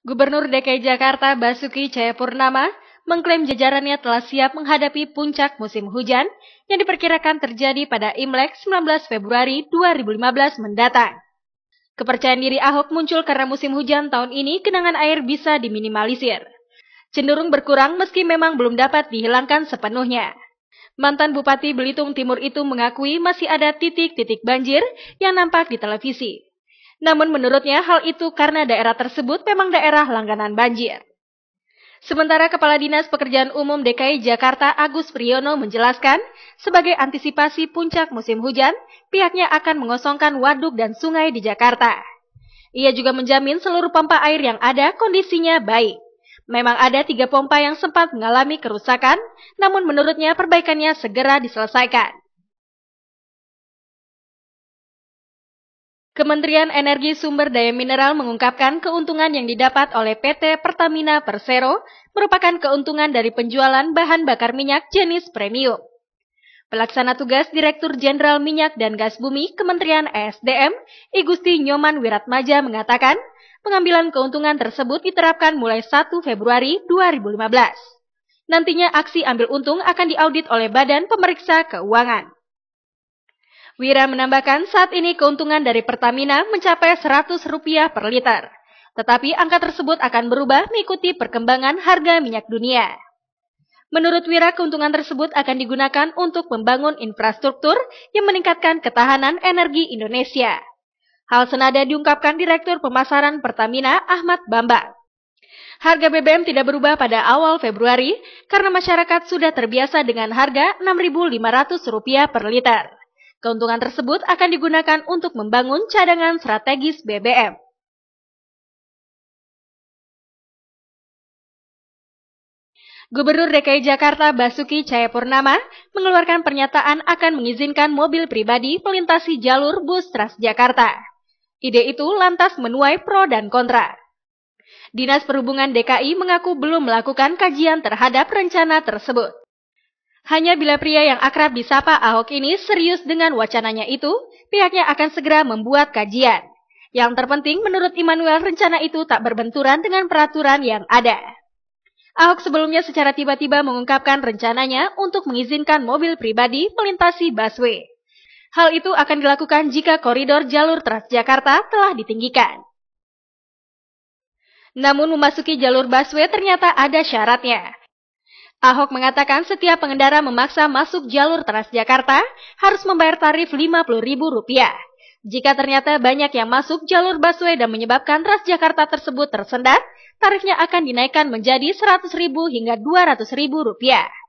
Gubernur DKI Jakarta Basuki Cahayapurnama mengklaim jajarannya telah siap menghadapi puncak musim hujan yang diperkirakan terjadi pada Imlek 19 Februari 2015 mendatang. Kepercayaan diri Ahok muncul karena musim hujan tahun ini kenangan air bisa diminimalisir. Cenderung berkurang meski memang belum dapat dihilangkan sepenuhnya. Mantan Bupati Belitung Timur itu mengakui masih ada titik-titik banjir yang nampak di televisi. Namun menurutnya hal itu karena daerah tersebut memang daerah langganan banjir. Sementara Kepala Dinas Pekerjaan Umum DKI Jakarta Agus Priyono menjelaskan, sebagai antisipasi puncak musim hujan, pihaknya akan mengosongkan waduk dan sungai di Jakarta. Ia juga menjamin seluruh pompa air yang ada kondisinya baik. Memang ada tiga pompa yang sempat mengalami kerusakan, namun menurutnya perbaikannya segera diselesaikan. Kementerian Energi Sumber Daya Mineral mengungkapkan keuntungan yang didapat oleh PT Pertamina Persero merupakan keuntungan dari penjualan bahan bakar minyak jenis premium. Pelaksana tugas Direktur Jenderal Minyak dan Gas Bumi Kementerian ESDM, Igusti Nyoman Wiratmaja mengatakan, pengambilan keuntungan tersebut diterapkan mulai 1 Februari 2015. Nantinya aksi ambil untung akan diaudit oleh Badan Pemeriksa Keuangan. Wira menambahkan saat ini keuntungan dari Pertamina mencapai Rp100 per liter. Tetapi angka tersebut akan berubah mengikuti perkembangan harga minyak dunia. Menurut Wira, keuntungan tersebut akan digunakan untuk membangun infrastruktur yang meningkatkan ketahanan energi Indonesia. Hal senada diungkapkan Direktur Pemasaran Pertamina Ahmad Bambang. Harga BBM tidak berubah pada awal Februari karena masyarakat sudah terbiasa dengan harga Rp6.500 per liter. Keuntungan tersebut akan digunakan untuk membangun cadangan strategis BBM. Gubernur DKI Jakarta Basuki Cahayapurnama mengeluarkan pernyataan akan mengizinkan mobil pribadi melintasi jalur bus Transjakarta. Ide itu lantas menuai pro dan kontra. Dinas Perhubungan DKI mengaku belum melakukan kajian terhadap rencana tersebut. Hanya bila pria yang akrab disapa Ahok ini serius dengan wacananya itu, pihaknya akan segera membuat kajian. Yang terpenting menurut Immanuel rencana itu tak berbenturan dengan peraturan yang ada. Ahok sebelumnya secara tiba-tiba mengungkapkan rencananya untuk mengizinkan mobil pribadi melintasi busway. Hal itu akan dilakukan jika koridor jalur Transjakarta telah ditinggikan. Namun memasuki jalur busway ternyata ada syaratnya. Ahok mengatakan setiap pengendara memaksa masuk jalur Jakarta harus membayar tarif Rp50.000. Jika ternyata banyak yang masuk jalur busway dan menyebabkan Jakarta tersebut tersendat, tarifnya akan dinaikkan menjadi Rp100.000 hingga Rp200.000.